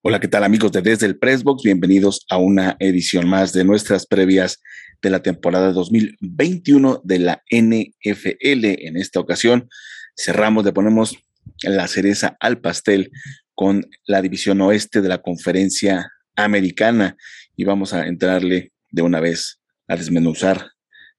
Hola, ¿qué tal amigos de Desde el Pressbox? Bienvenidos a una edición más de nuestras previas de la temporada 2021 de la NFL. En esta ocasión cerramos, le ponemos la cereza al pastel con la división oeste de la conferencia americana y vamos a entrarle de una vez a desmenuzar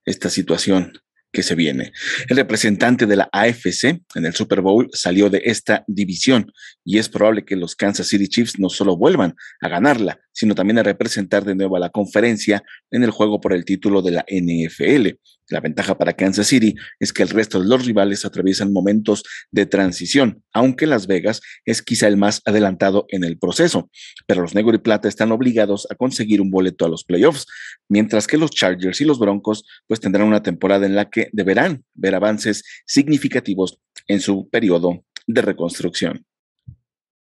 esta situación que se viene. El representante de la AFC en el Super Bowl salió de esta división y es probable que los Kansas City Chiefs no solo vuelvan a ganarla, sino también a representar de nuevo a la conferencia en el juego por el título de la NFL. La ventaja para Kansas City es que el resto de los rivales atraviesan momentos de transición, aunque Las Vegas es quizá el más adelantado en el proceso, pero los Negro y Plata están obligados a conseguir un boleto a los playoffs, mientras que los Chargers y los Broncos pues tendrán una temporada en la que deberán ver avances significativos en su periodo de reconstrucción.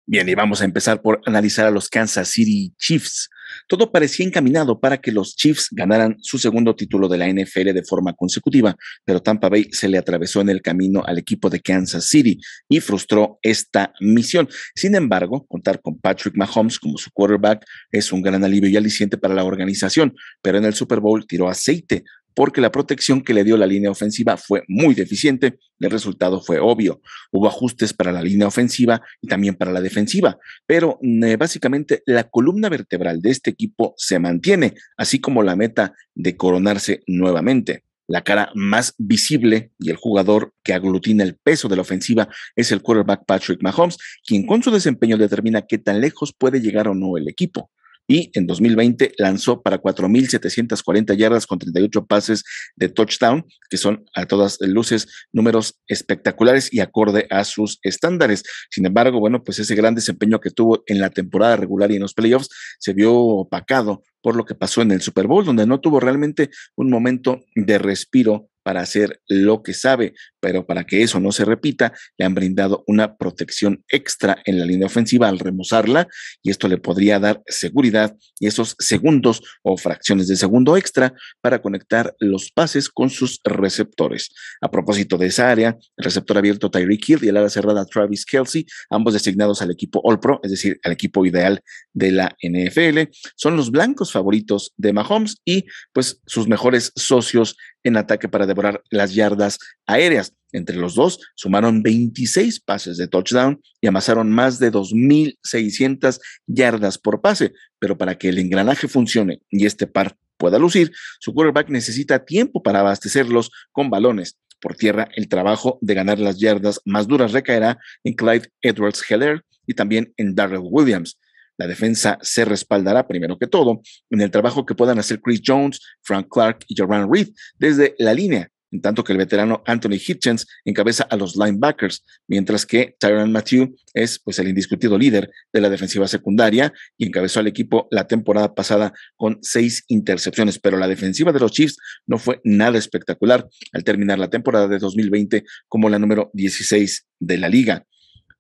Bien, y vamos a empezar por analizar a los Kansas City Chiefs. Todo parecía encaminado para que los Chiefs ganaran su segundo título de la NFL de forma consecutiva, pero Tampa Bay se le atravesó en el camino al equipo de Kansas City y frustró esta misión. Sin embargo, contar con Patrick Mahomes como su quarterback es un gran alivio y aliciente para la organización, pero en el Super Bowl tiró aceite porque la protección que le dio la línea ofensiva fue muy deficiente. El resultado fue obvio. Hubo ajustes para la línea ofensiva y también para la defensiva, pero eh, básicamente la columna vertebral de este equipo se mantiene, así como la meta de coronarse nuevamente. La cara más visible y el jugador que aglutina el peso de la ofensiva es el quarterback Patrick Mahomes, quien con su desempeño determina qué tan lejos puede llegar o no el equipo y en 2020 lanzó para 4.740 yardas con 38 pases de touchdown, que son a todas luces números espectaculares y acorde a sus estándares. Sin embargo, bueno, pues ese gran desempeño que tuvo en la temporada regular y en los playoffs se vio opacado por lo que pasó en el Super Bowl, donde no tuvo realmente un momento de respiro para hacer lo que sabe pero para que eso no se repita, le han brindado una protección extra en la línea ofensiva al remozarla y esto le podría dar seguridad y esos segundos o fracciones de segundo extra para conectar los pases con sus receptores. A propósito de esa área, el receptor abierto Tyreek Hill y el ala cerrada Travis Kelsey, ambos designados al equipo All Pro, es decir, al equipo ideal de la NFL, son los blancos favoritos de Mahomes y pues sus mejores socios en ataque para devorar las yardas aéreas. Entre los dos sumaron 26 pases de touchdown y amasaron más de 2.600 yardas por pase, pero para que el engranaje funcione y este par pueda lucir, su quarterback necesita tiempo para abastecerlos con balones. Por tierra, el trabajo de ganar las yardas más duras recaerá en Clyde Edwards Heller y también en Darrell Williams. La defensa se respaldará primero que todo en el trabajo que puedan hacer Chris Jones, Frank Clark y Joran Reed desde la línea, en tanto que el veterano Anthony Hitchens encabeza a los linebackers, mientras que Tyron Matthew es pues el indiscutido líder de la defensiva secundaria y encabezó al equipo la temporada pasada con seis intercepciones, pero la defensiva de los Chiefs no fue nada espectacular al terminar la temporada de 2020 como la número 16 de la liga.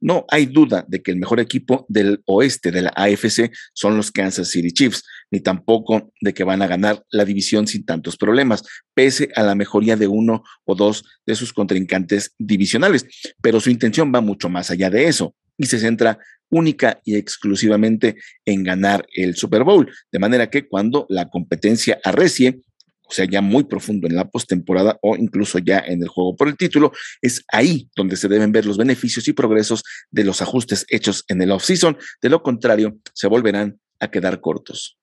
No hay duda de que el mejor equipo del oeste de la AFC son los Kansas City Chiefs, ni tampoco de que van a ganar la división sin tantos problemas, pese a la mejoría de uno o dos de sus contrincantes divisionales. Pero su intención va mucho más allá de eso y se centra única y exclusivamente en ganar el Super Bowl, de manera que cuando la competencia arrecie, o sea, ya muy profundo en la postemporada o incluso ya en el juego por el título, es ahí donde se deben ver los beneficios y progresos de los ajustes hechos en el offseason. De lo contrario, se volverán a quedar cortos.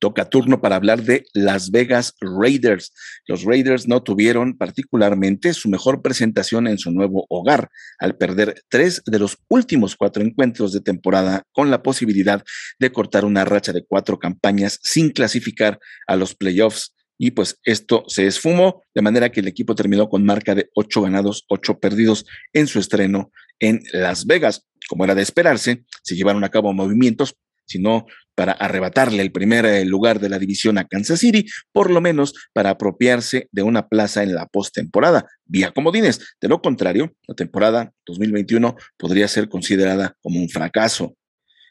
Toca turno para hablar de Las Vegas Raiders. Los Raiders no tuvieron particularmente su mejor presentación en su nuevo hogar al perder tres de los últimos cuatro encuentros de temporada con la posibilidad de cortar una racha de cuatro campañas sin clasificar a los playoffs. Y pues esto se esfumó, de manera que el equipo terminó con marca de ocho ganados, ocho perdidos en su estreno en Las Vegas. Como era de esperarse, se llevaron a cabo movimientos sino para arrebatarle el primer eh, lugar de la división a Kansas City, por lo menos para apropiarse de una plaza en la postemporada, vía comodines. De lo contrario, la temporada 2021 podría ser considerada como un fracaso.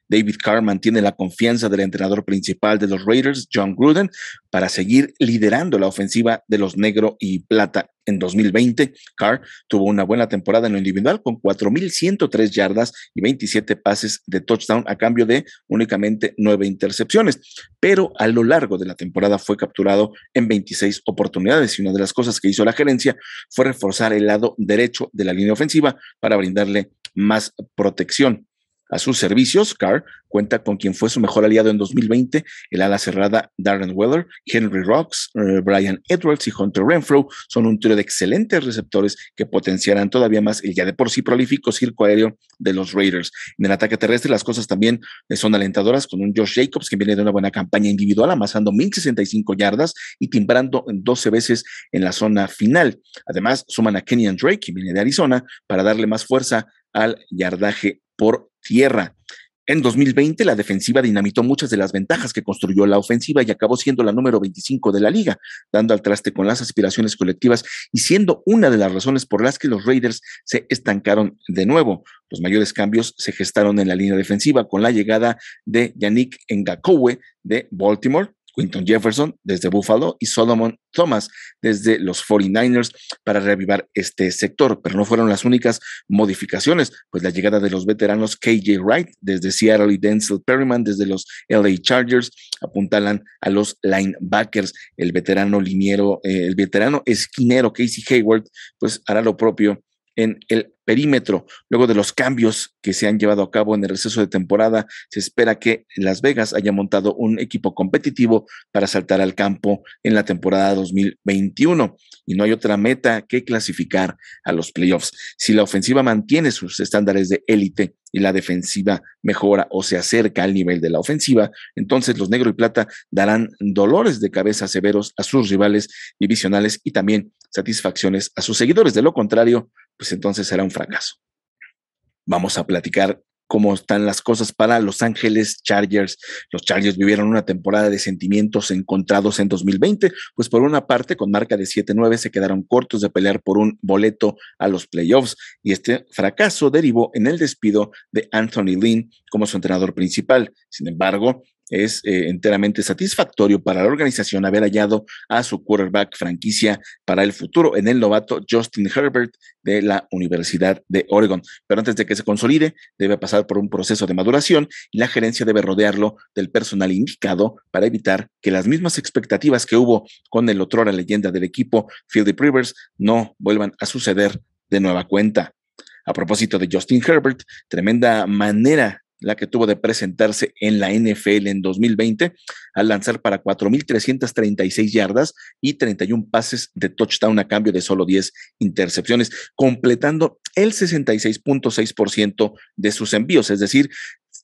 David Carr mantiene la confianza del entrenador principal de los Raiders, John Gruden, para seguir liderando la ofensiva de los negro y plata. En 2020, Carr tuvo una buena temporada en lo individual con 4.103 yardas y 27 pases de touchdown a cambio de únicamente nueve intercepciones, pero a lo largo de la temporada fue capturado en 26 oportunidades y una de las cosas que hizo la gerencia fue reforzar el lado derecho de la línea ofensiva para brindarle más protección. A sus servicios, Carr cuenta con quien fue su mejor aliado en 2020, el ala cerrada Darren Weller, Henry Rocks, eh, Brian Edwards y Hunter Renfro son un trio de excelentes receptores que potenciarán todavía más el ya de por sí prolífico circo aéreo de los Raiders. En el ataque terrestre las cosas también eh, son alentadoras con un Josh Jacobs que viene de una buena campaña individual amasando 1065 yardas y timbrando 12 veces en la zona final. Además, suman a Kenyan Drake, que viene de Arizona, para darle más fuerza al yardaje por tierra. En 2020, la defensiva dinamitó muchas de las ventajas que construyó la ofensiva y acabó siendo la número 25 de la liga, dando al traste con las aspiraciones colectivas y siendo una de las razones por las que los Raiders se estancaron de nuevo. Los mayores cambios se gestaron en la línea defensiva con la llegada de Yannick Ngakoue de Baltimore, Quinton Jefferson desde Buffalo y Solomon Thomas desde los 49ers para reavivar este sector. Pero no fueron las únicas modificaciones, pues la llegada de los veteranos KJ Wright desde Seattle y Denzel Perryman desde los LA Chargers apuntalan a los linebackers. El veterano liniero, eh, el veterano esquinero Casey Hayward, pues hará lo propio en el perímetro. Luego de los cambios que se han llevado a cabo en el receso de temporada, se espera que Las Vegas haya montado un equipo competitivo para saltar al campo en la temporada 2021. Y no hay otra meta que clasificar a los playoffs. Si la ofensiva mantiene sus estándares de élite y la defensiva mejora o se acerca al nivel de la ofensiva, entonces los negro y plata darán dolores de cabeza severos a sus rivales divisionales y también satisfacciones a sus seguidores. De lo contrario, pues entonces será un fracaso. Vamos a platicar cómo están las cosas para Los Ángeles Chargers. Los Chargers vivieron una temporada de sentimientos encontrados en 2020, pues por una parte, con marca de 7-9, se quedaron cortos de pelear por un boleto a los playoffs y este fracaso derivó en el despido de Anthony Lynn como su entrenador principal. Sin embargo, es eh, enteramente satisfactorio para la organización haber hallado a su quarterback franquicia para el futuro en el novato Justin Herbert de la Universidad de Oregon. Pero antes de que se consolide, debe pasar por un proceso de maduración y la gerencia debe rodearlo del personal indicado para evitar que las mismas expectativas que hubo con el otro la leyenda del equipo, Philip Rivers, no vuelvan a suceder de nueva cuenta. A propósito de Justin Herbert, tremenda manera la que tuvo de presentarse en la NFL en 2020 al lanzar para 4.336 yardas y 31 pases de touchdown a cambio de solo 10 intercepciones, completando el 66.6% de sus envíos, es decir,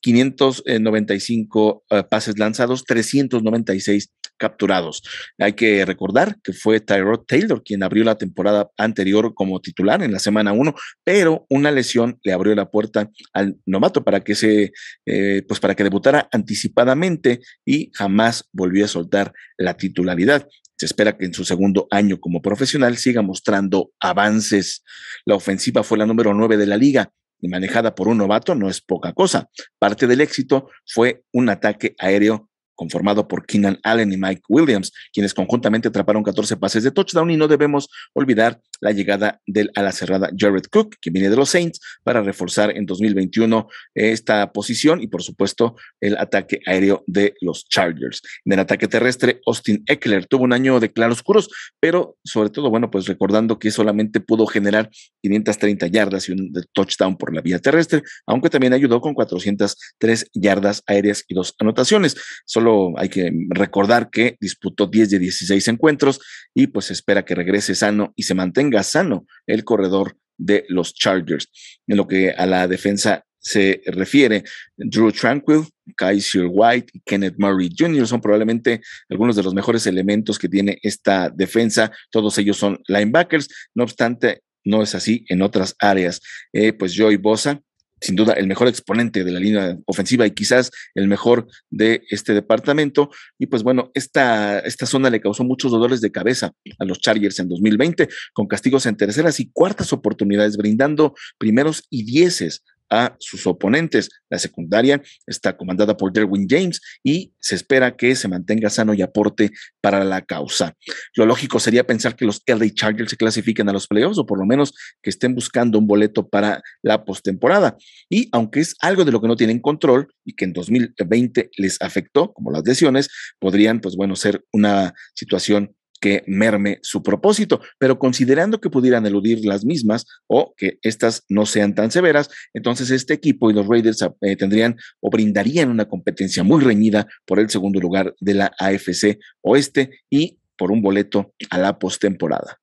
595 eh, pases lanzados, 396 capturados. Hay que recordar que fue Tyrod Taylor quien abrió la temporada anterior como titular en la semana 1, pero una lesión le abrió la puerta al novato para que se, eh, pues para que debutara anticipadamente y jamás volvió a soltar la titularidad. Se espera que en su segundo año como profesional siga mostrando avances. La ofensiva fue la número 9 de la liga y manejada por un novato no es poca cosa. Parte del éxito fue un ataque aéreo conformado por Keenan Allen y Mike Williams, quienes conjuntamente atraparon 14 pases de touchdown y no debemos olvidar la llegada del la cerrada Jared Cook, que viene de los Saints, para reforzar en 2021 eh, esta posición y por supuesto el ataque aéreo de los Chargers. En el ataque terrestre, Austin Eckler tuvo un año de claroscuros, pero sobre todo, bueno, pues recordando que solamente pudo generar 530 yardas y un touchdown por la vía terrestre, aunque también ayudó con 403 yardas aéreas y dos anotaciones. Solo hay que recordar que disputó 10 de 16 encuentros y pues espera que regrese sano y se mantenga sano el corredor de los Chargers. En lo que a la defensa se refiere, Drew Tranquil, Kaiser White y Kenneth Murray Jr. son probablemente algunos de los mejores elementos que tiene esta defensa. Todos ellos son linebackers. No obstante, no es así en otras áreas. Eh, pues Joy Bosa, sin duda el mejor exponente de la línea ofensiva y quizás el mejor de este departamento. Y pues bueno, esta, esta zona le causó muchos dolores de cabeza a los Chargers en 2020, con castigos en terceras y cuartas oportunidades, brindando primeros y dieces a sus oponentes. La secundaria está comandada por Derwin James y se espera que se mantenga sano y aporte para la causa. Lo lógico sería pensar que los LA Chargers se clasifiquen a los playoffs o por lo menos que estén buscando un boleto para la postemporada. Y aunque es algo de lo que no tienen control y que en 2020 les afectó, como las lesiones, podrían, pues bueno, ser una situación que merme su propósito, pero considerando que pudieran eludir las mismas o que estas no sean tan severas, entonces este equipo y los Raiders eh, tendrían o brindarían una competencia muy reñida por el segundo lugar de la AFC Oeste y por un boleto a la postemporada.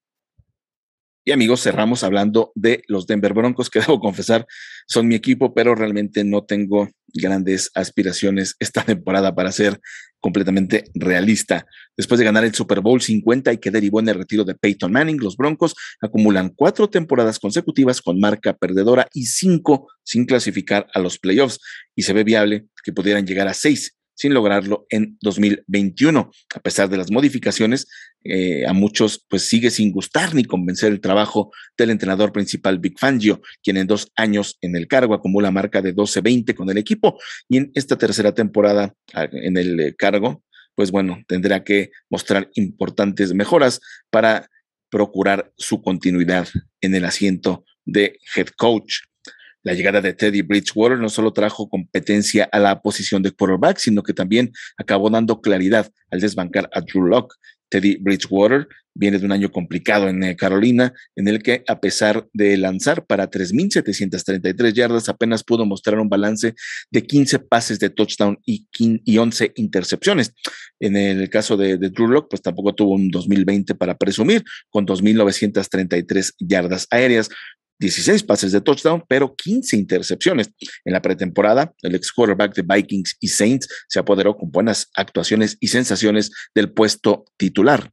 Y amigos, cerramos hablando de los Denver Broncos, que debo confesar, son mi equipo, pero realmente no tengo grandes aspiraciones esta temporada para ser completamente realista. Después de ganar el Super Bowl 50 y que derivó en el retiro de Peyton Manning, los Broncos acumulan cuatro temporadas consecutivas con marca perdedora y cinco sin clasificar a los playoffs y se ve viable que pudieran llegar a seis sin lograrlo en 2021. A pesar de las modificaciones, eh, a muchos pues sigue sin gustar ni convencer el trabajo del entrenador principal Big Fangio, quien en dos años en el cargo acumula marca de 12-20 con el equipo y en esta tercera temporada en el eh, cargo, pues bueno, tendrá que mostrar importantes mejoras para procurar su continuidad en el asiento de head coach. La llegada de Teddy Bridgewater no solo trajo competencia a la posición de quarterback, sino que también acabó dando claridad al desbancar a Drew Locke. Teddy Bridgewater viene de un año complicado en eh, Carolina, en el que a pesar de lanzar para 3.733 yardas, apenas pudo mostrar un balance de 15 pases de touchdown y, 11 intercepciones. En el caso de, de, Drew Locke, pues tampoco tuvo un 2020 para presumir, con 2.933 yardas aéreas. 16 pases de touchdown, pero 15 intercepciones. En la pretemporada, el ex quarterback de Vikings y Saints se apoderó con buenas actuaciones y sensaciones del puesto titular.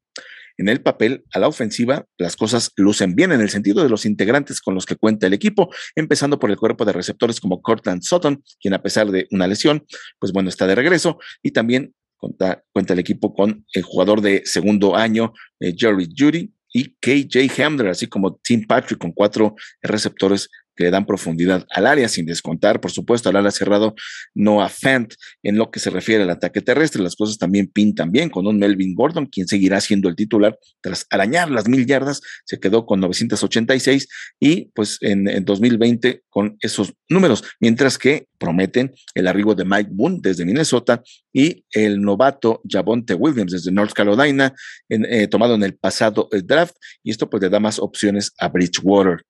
En el papel, a la ofensiva, las cosas lucen bien en el sentido de los integrantes con los que cuenta el equipo, empezando por el cuerpo de receptores como Cortland Sutton, quien a pesar de una lesión, pues bueno, está de regreso, y también cuenta, el equipo con el jugador de segundo año, eh, Jerry Judy, y KJ Hamler, así como Tim Patrick con cuatro receptores que le dan profundidad al área, sin descontar, por supuesto, al ala cerrado Noah Fant en lo que se refiere al ataque terrestre. Las cosas también pintan bien con un Melvin Gordon, quien seguirá siendo el titular tras arañar las mil yardas, se quedó con 986 y pues en, 2020 con esos números, mientras que prometen el arribo de Mike Boone desde Minnesota y el novato Jabonte Williams desde North Carolina, eh, tomado en el pasado el eh, draft, y esto pues le da más opciones a Bridgewater.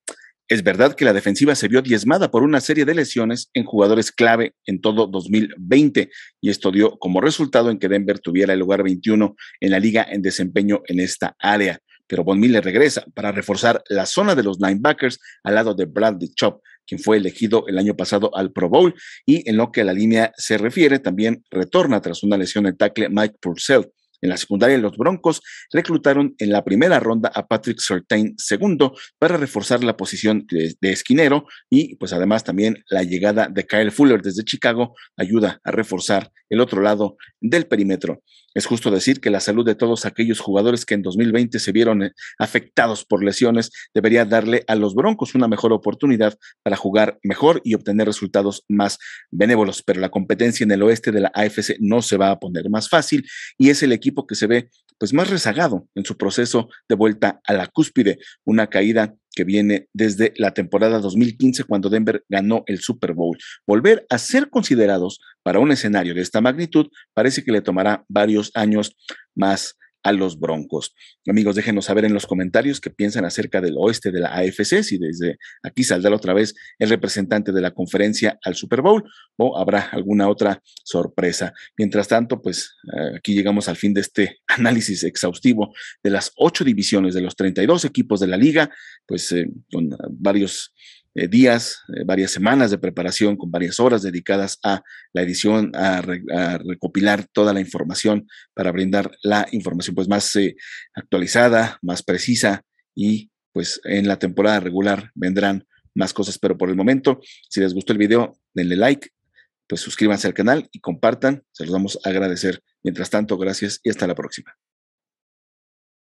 Es verdad que la defensiva se vio diezmada por una serie de lesiones en jugadores clave en todo 2020 y esto dio como resultado en que Denver tuviera el lugar 21 en la liga en desempeño en esta área. Pero Von Miller regresa para reforzar la zona de los linebackers al lado de Bradley Chop, quien fue elegido el año pasado al Pro Bowl, y en lo que a la línea se refiere, también retorna tras una lesión de tackle Mike Purcell, en la secundaria, los Broncos reclutaron en la primera ronda a Patrick Sertain segundo, para reforzar la posición de, esquinero y pues además también la llegada de Kyle Fuller desde Chicago ayuda a reforzar el otro lado del perímetro. Es justo decir que la salud de todos aquellos jugadores que en 2020 se vieron eh, afectados por lesiones debería darle a los Broncos una mejor oportunidad para jugar mejor y obtener resultados más benévolos, pero la competencia en el oeste de la AFC no se va a poner más fácil y es el equipo equipo que se ve pues más rezagado en su proceso de vuelta a la cúspide, una caída que viene desde la temporada 2015 cuando Denver ganó el Super Bowl. Volver a ser considerados para un escenario de esta magnitud parece que le tomará varios años más a los Broncos. Amigos, déjenos saber en los comentarios qué piensan acerca del oeste de la AFC, si desde aquí saldrá otra vez el representante de la conferencia al Super Bowl o habrá alguna otra sorpresa. Mientras tanto, pues eh, aquí llegamos al fin de este análisis exhaustivo de las ocho divisiones de los 32 equipos de la liga, pues eh, con varios eh, días, eh, varias semanas de preparación, con varias horas dedicadas a la edición, a, recopilar toda la información para brindar la información pues más eh, actualizada, más precisa y pues en la temporada regular vendrán más cosas, pero por el momento, si les gustó el video, denle like, pues suscríbanse al canal y compartan, se los vamos a agradecer. Mientras tanto, gracias y hasta la próxima.